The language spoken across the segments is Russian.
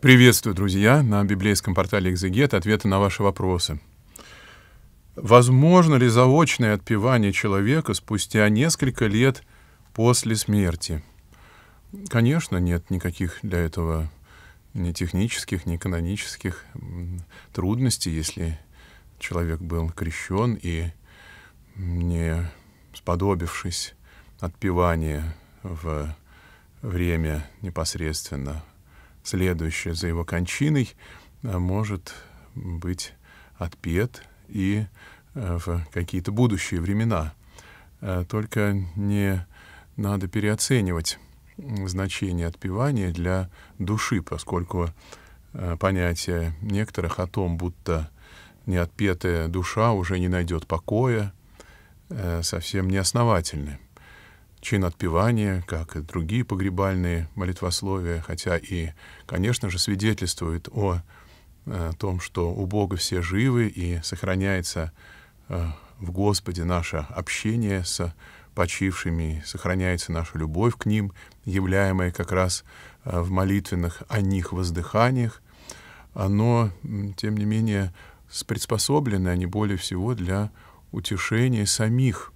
Приветствую, друзья, на библейском портале «Экзегет» ответы на ваши вопросы. Возможно ли заочное отпевание человека спустя несколько лет после смерти? Конечно, нет никаких для этого ни технических, ни канонических трудностей, если человек был крещен и не сподобившись отпевания в время непосредственно следующее за его кончиной, а может быть отпет и э, в какие-то будущие времена. Э, только не надо переоценивать значение отпевания для души, поскольку э, понятие некоторых о том, будто неотпетая душа уже не найдет покоя, совсем не неосновательны чин отпевания, как и другие погребальные молитвословия, хотя и, конечно же, свидетельствует о, о э, том, что у Бога все живы и сохраняется э, в Господе наше общение с почившими, сохраняется наша любовь к ним, являемая как раз э, в молитвенных о них воздыханиях, оно, тем не менее, приспособлены они а более всего для утешения самих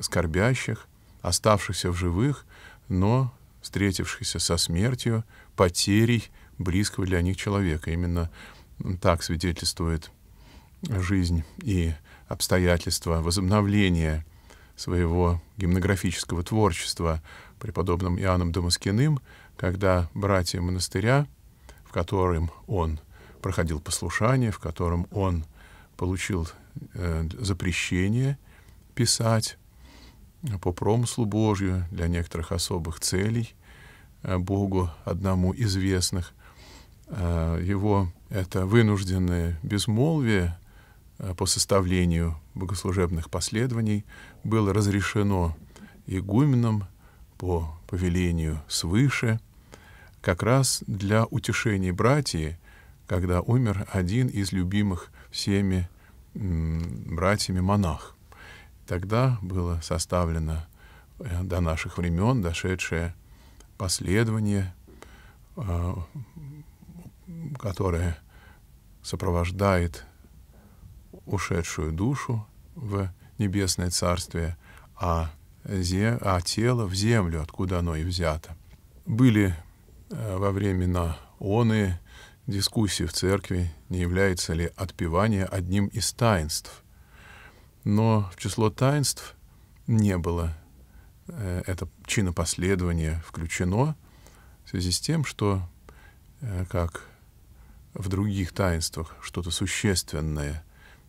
скорбящих, оставшихся в живых, но встретившихся со смертью, потерей близкого для них человека. Именно так свидетельствует жизнь и обстоятельства возобновления своего гимнографического творчества преподобным Иоанном Дамаскиным, когда братья монастыря, в котором он проходил послушание, в котором он получил э, запрещение писать, по промыслу Божью для некоторых особых целей, э, Богу одному известных. Э, его это вынужденное безмолвие э, по составлению богослужебных последований было разрешено игуменом по повелению свыше, как раз для утешения братьев, когда умер один из любимых всеми братьями монах тогда было составлено э, до наших времен дошедшее последование, а, которое сопровождает ушедшую душу в небесное царствие, а, зе, а тело в землю, откуда оно и взято. Были э, во времена оны дискуссии в церкви, не является ли отпевание одним из таинств – но в число таинств не было. Э, это чинопоследование включено в связи с тем, что, э, как в других таинствах, что-то существенное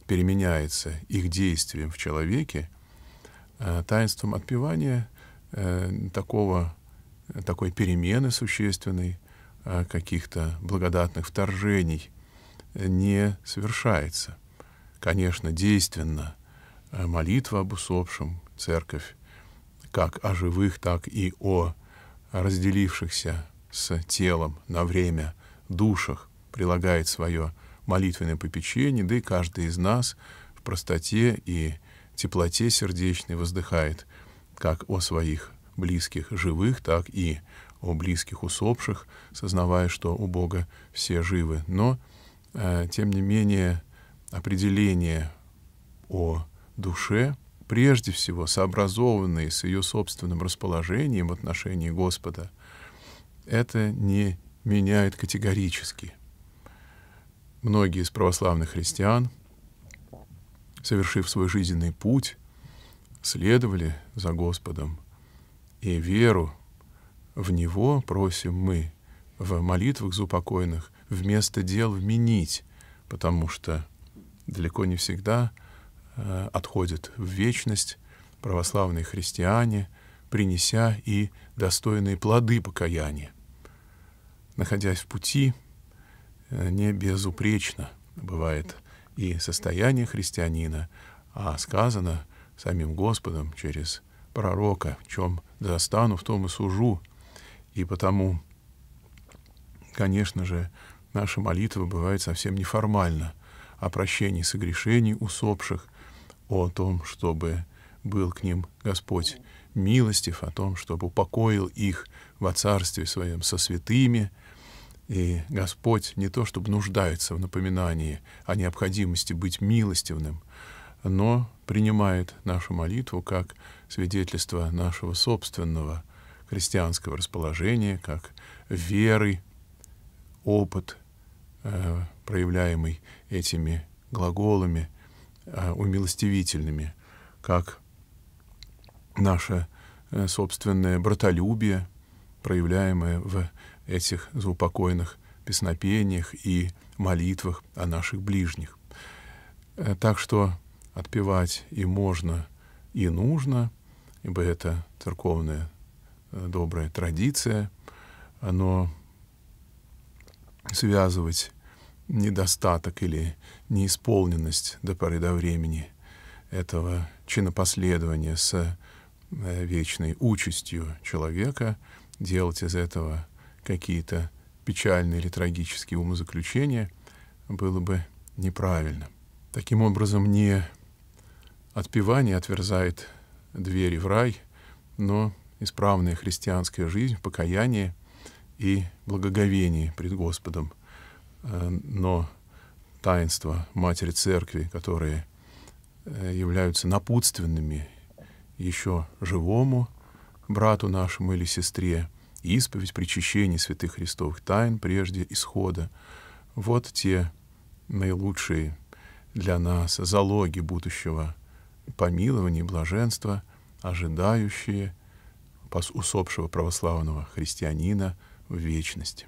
переменяется их действием в человеке, э, таинством отпевания такого, такой перемены существенной, каких-то благодатных вторжений не совершается. Конечно, действенно Э, молитва об усопшем, церковь, как о живых, так и о разделившихся с телом на время душах прилагает свое молитвенное попечение, да и каждый из нас в простоте и теплоте сердечной воздыхает как о своих близких живых, так и о близких усопших, сознавая, что у Бога все живы. Но, э, тем не менее, определение о душе, прежде всего сообразованные с ее собственным расположением в отношении Господа, это не меняет категорически. Многие из православных христиан, совершив свой жизненный путь, следовали за Господом, и веру в Него просим мы в молитвах за упокойных вместо дел вменить, потому что далеко не всегда — Э, отходят в вечность православные христиане, принеся и достойные плоды покаяния. Находясь в пути, э, не безупречно бывает и состояние христианина, а сказано самим Господом через пророка, в чем застану, в том и сужу. И потому, конечно же, наша молитва бывает совсем неформально о прощении согрешений усопших, о том, чтобы был к ним Господь милостив, о том, чтобы упокоил их во Царстве Своем со святыми. И Господь не то чтобы нуждается в напоминании о необходимости быть милостивным, но принимает нашу молитву как свидетельство нашего собственного христианского расположения, как веры, опыт, э, проявляемый этими глаголами, Э, умилостивительными, как наше э, собственное братолюбие, проявляемое в этих заупокойных песнопениях и молитвах о наших ближних. Э, так что отпевать и можно, и нужно, ибо это церковная добрая традиция, но связывать недостаток или неисполненность до поры до времени этого чинопоследования с э, вечной участью человека, делать из этого какие-то печальные или трагические умозаключения было бы неправильно. Таким образом, не отпевание отверзает двери в рай, но исправная христианская жизнь, покаяние и благоговение пред Господом Э, но таинства Матери Церкви, которые э, являются напутственными еще живому брату нашему или сестре, исповедь причащения святых христовых тайн прежде исхода. Вот те наилучшие для нас залоги будущего помилования и блаженства, ожидающие усопшего православного христианина в вечности.